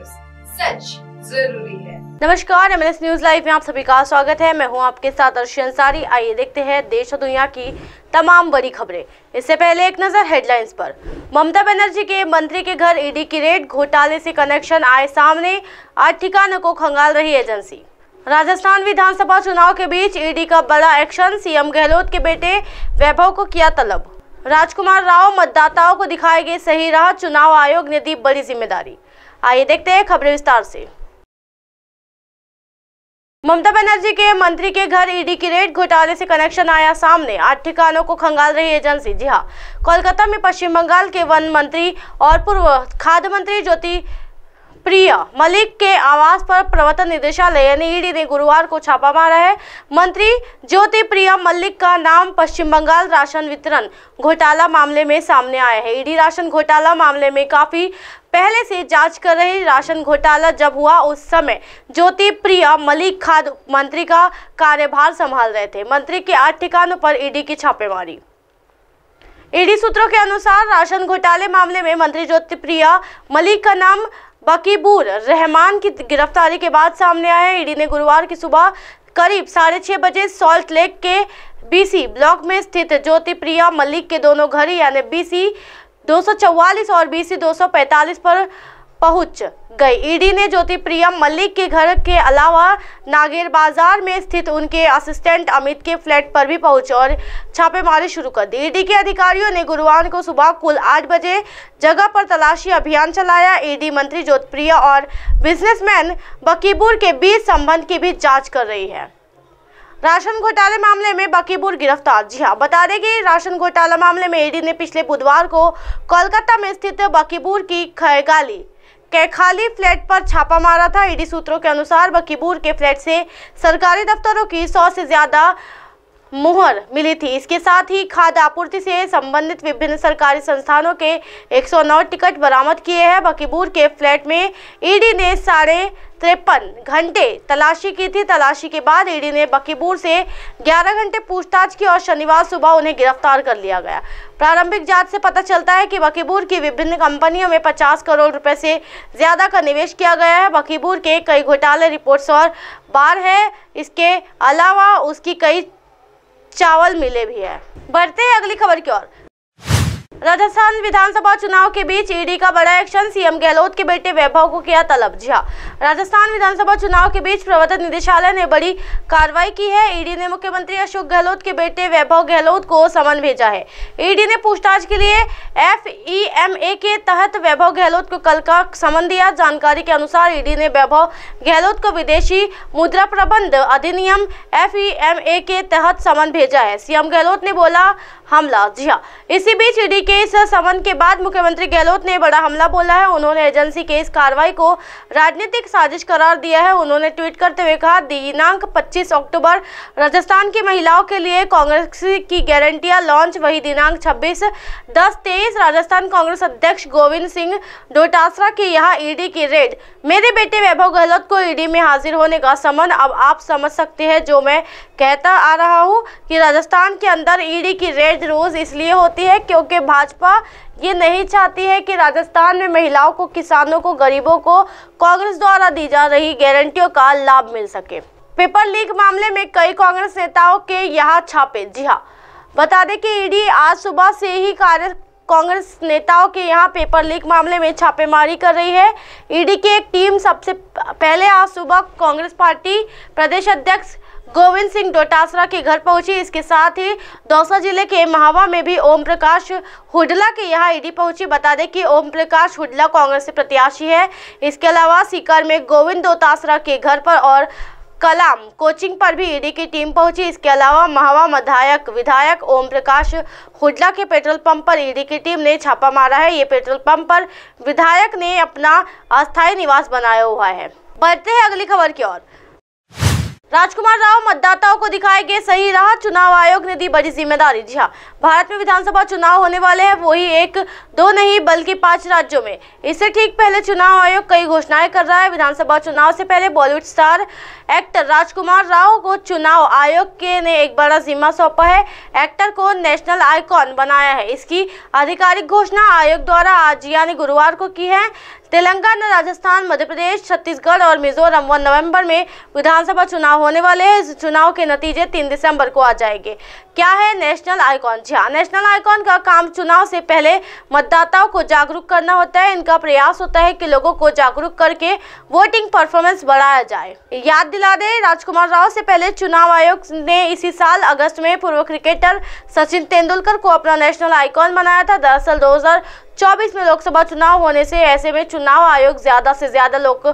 सच जरूरी है नमस्कार एम न्यूज लाइव में आप सभी का स्वागत है मैं हूं आपके साथ अर्शी अंसारी आइए देखते हैं देश और दुनिया की तमाम बड़ी खबरें इससे पहले एक नजर हेडलाइंस पर ममता बनर्जी के मंत्री के घर ईडी e की रेड घोटाले से कनेक्शन आए सामने आज ठिकानों को खंगाल रही एजेंसी राजस्थान विधानसभा चुनाव के बीच ईडी e का बड़ा एक्शन सीएम गहलोत के बेटे वैभव को किया तलब राजकुमार राव मतदाताओं को दिखाई गई सही राह चुनाव आयोग ने दी बड़ी जिम्मेदारी आइए देखते हैं खबरें विस्तार से ममता बनर्जी के मंत्री के घर ईडी की रेड घोटाले से कनेक्शन आया सामने आठ ठिकानों को खंगाल रही एजेंसी जी हाँ कोलकाता में पश्चिम बंगाल के वन मंत्री और पूर्व खाद्य मंत्री ज्योति प्रिया मलिक के आवास पर प्रवर्तन निदेशालय यानी ईडी e ने गुरुवार को छापा मारा है मंत्री ज्योति प्रिया मलिक का नाम पश्चिम बंगाल राशन वितरण घोटाला मामले में सामने आया है ईडी e राशन घोटाला मामले में काफी पहले से जांच कर रही राशन घोटाला जब हुआ उस समय ज्योति प्रिया मलिक खाद मंत्री का कार्यभार संभाल रहे थे मंत्री के आठ ठिकानों पर ईडी e की छापेमारी ईडी सूत्रों के अनुसार राशन घोटाले मामले में मंत्री ज्योति प्रिया मलिक का नाम बकीबूर रहमान की गिरफ्तारी के बाद सामने आया ईडी ने गुरुवार की सुबह करीब साढ़े छः बजे सॉल्ट लेक के बीसी ब्लॉक में स्थित ज्योति प्रिया मलिक के दोनों घर यानी बीसी 244 और बीसी 245 पर पहुंच गई ईडी ने ज्योति प्रियम मलिक के घर के अलावा नागेर बाजार में स्थित उनके असिस्टेंट अमित के फ्लैट पर भी पहुंचे और छापेमारी शुरू कर दी ईडी के अधिकारियों ने गुरुवार को सुबह कुल आठ बजे जगह पर तलाशी अभियान चलाया ईडी मंत्री ज्योति प्रिया और बिजनेसमैन बकीबूर के बीच संबंध की भी जाँच कर रही है राशन घोटाले मामले में बकीबूर गिरफ्तार जी हाँ बता दें कि राशन घोटाला मामले में ईडी ने पिछले बुधवार को कोलकाता में स्थित बकीबूर की खैगाली कैखाली खाली फ्लैट पर छापा मारा था ईडी सूत्रों के अनुसार बकीबूर के फ्लैट से सरकारी दफ्तरों की सौ से ज्यादा मुहर मिली थी इसके साथ ही खाद्य आपूर्ति से संबंधित विभिन्न सरकारी संस्थानों के 109 टिकट बरामद किए हैं बकीपुर के फ्लैट में ईडी ने साढ़े तिरपन घंटे तलाशी की थी तलाशी के बाद ईडी ने बकीबूर से 11 घंटे पूछताछ की और शनिवार सुबह उन्हें गिरफ्तार कर लिया गया प्रारंभिक जांच से पता चलता है कि बकीबूर की विभिन्न कंपनियों में 50 करोड़ रुपए से ज़्यादा का निवेश किया गया है बकीबूर के कई घोटाले रिपोर्ट्स और बार है इसके अलावा उसकी कई चावल मिले भी है बढ़ते हैं अगली खबर की ओर राजस्थान विधानसभा चुनाव के बीच ईडी का बड़ा एक्शन सीएम गहलोत के बेटे वैभव को किया तलब जी राजस्थान विधानसभा चुनाव के बीच प्रवर्तन निदेशालय ने बड़ी कार्रवाई की है ईडी ने मुख्यमंत्री अशोक गहलोत के बेटे वैभव गहलोत को समन भेजा है ईडी ने पूछताछ के लिए एफ के तहत वैभव गहलोत को कल का समन दिया जानकारी के अनुसार ईडी ने वैभव गहलोत को विदेशी मुद्रा प्रबंध अधिनियम एफ के तहत समन भेजा है सीएम गहलोत ने बोला हमला जी इसी बीच ईडी के के इस समन के बाद मुख्यमंत्री गहलोत ने बड़ा हमला बोला है उन्होंने एजेंसी के इस कार्रवाई को राजनीतिक साजिश करार दिया है उन्होंने ट्वीट करते हुए कहा दिनांक 25 अक्टूबर राजस्थान की महिलाओं के लिए कांग्रेस की गारंटियां लॉन्च वही दिनांक 26 दस तेईस राजस्थान कांग्रेस अध्यक्ष गोविंद सिंह डोटासरा के यहाँ ईडी की रेड मेरे बेटे वैभव गहलोत को ईडी में हाजिर होने का समन अब आप समझ सकते हैं जो मैं कहता आ रहा हूँ कि राजस्थान के अंदर ईडी की रेड रोज इसलिए होती है क्योंकि भाजपा ये नहीं चाहती है कि राजस्थान में महिलाओं को किसानों को गरीबों को कांग्रेस द्वारा दी जा रही गारंटियों का लाभ मिल सके पेपर लीक मामले में कई कांग्रेस नेताओं के यहाँ छापे जी हाँ बता दें कि ईडी आज सुबह से ही कार्य कांग्रेस नेताओं के यहाँ पेपर लीक मामले में छापेमारी कर रही है ईडी की एक टीम सबसे पहले आज सुबह कांग्रेस पार्टी प्रदेश अध्यक्ष गोविंद सिंह डोटासरा के घर पहुंची इसके साथ ही दौसा जिले के महावा में भी ओम प्रकाश हुडला के यहां ईडी पहुंची बता दें कि ओम प्रकाश हुडला कांग्रेस से प्रत्याशी है इसके अलावा सीकर में गोविंद डोटासरा के घर पर और कलाम कोचिंग पर भी ईडी की टीम पहुंची इसके अलावा महावा मधायक विधायक ओम प्रकाश हुडला के पेट्रोल पंप पर ईडी की टीम ने छापा मारा है ये पेट्रोल पंप पर विधायक ने अपना अस्थायी निवास बनाया हुआ है बढ़ते हैं अगली खबर की ओर राजकुमार राव मतदाताओं को दिखाए गए सही राह चुनाव आयोग ने दी बड़ी जिम्मेदारी जी हाँ भारत में विधानसभा चुनाव होने वाले हैं वही एक दो नहीं बल्कि पांच राज्यों में इससे ठीक पहले चुनाव आयोग कई घोषणाएं कर रहा है विधानसभा चुनाव से पहले बॉलीवुड स्टार एक्टर राजकुमार राव को चुनाव आयोग के ने एक बड़ा जिम्मा सौंपा है एक्टर को नेशनल आइकॉन बनाया है इसकी आधिकारिक घोषणा आयोग द्वारा आज यानी गुरुवार को की है तेलंगाना राजस्थान मध्य प्रदेश छत्तीसगढ़ और मिजोरम व नवंबर में विधानसभा चुनाव होने वाले हैं चुनाव के नतीजे तीन दिसंबर को आ जाएंगे क्या है नेशनल आइकॉन जी हाँ नेशनल आइकॉन का काम चुनाव से पहले मतदाताओं को जागरूक करना होता है इनका प्रयास होता है कि लोगों को जागरूक करके वोटिंग परफॉर्मेंस बढ़ाया जाए याद दिला दे राजकुमार राव से पहले चुनाव आयोग ने इसी साल अगस्त में पूर्व क्रिकेटर सचिन तेंदुलकर को अपना नेशनल आइकॉन बनाया था दरअसल दो 24 में लोकसभा चुनाव होने से ऐसे में चुनाव आयोग ज्यादा से ज्यादा लोग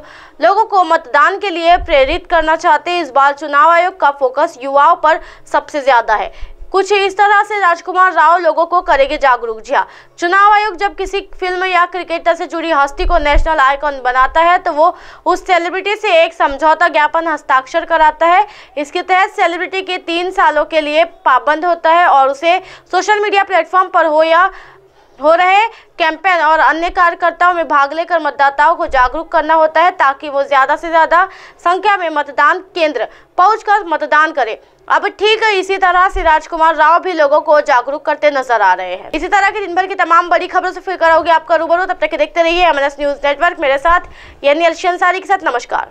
लोगों को मतदान के लिए प्रेरित करना चाहते हैं इस बार चुनाव आयोग का फोकस युवाओं पर सबसे ज्यादा है कुछ इस तरह से राजकुमार राव लोगों को करेंगे जागरूक जिया हाँ, चुनाव आयोग जब किसी फिल्म या क्रिकेटर से जुड़ी हस्ती को नेशनल आइकॉन बनाता है तो वो उस सेलिब्रिटी से एक समझौता ज्ञापन हस्ताक्षर कराता है इसके तहत सेलिब्रिटी के तीन सालों के लिए पाबंद होता है और उसे सोशल मीडिया प्लेटफॉर्म पर हो या हो रहे कैंपेन और अन्य कार्यकर्ताओं में भाग लेकर मतदाताओं को जागरूक करना होता है ताकि वो ज़्यादा से ज़्यादा संख्या में मतदान केंद्र पहुंचकर मतदान करें अब ठीक है इसी तरह से राजकुमार राव भी लोगों को जागरूक करते नजर आ रहे हैं इसी तरह की दिन भर की तमाम बड़ी खबरों से फिर कराओगे आपका रूबरू तब तक देखते रहिए एम एन न्यूज नेटवर्क मेरे साथ यानी अर्शन के साथ नमस्कार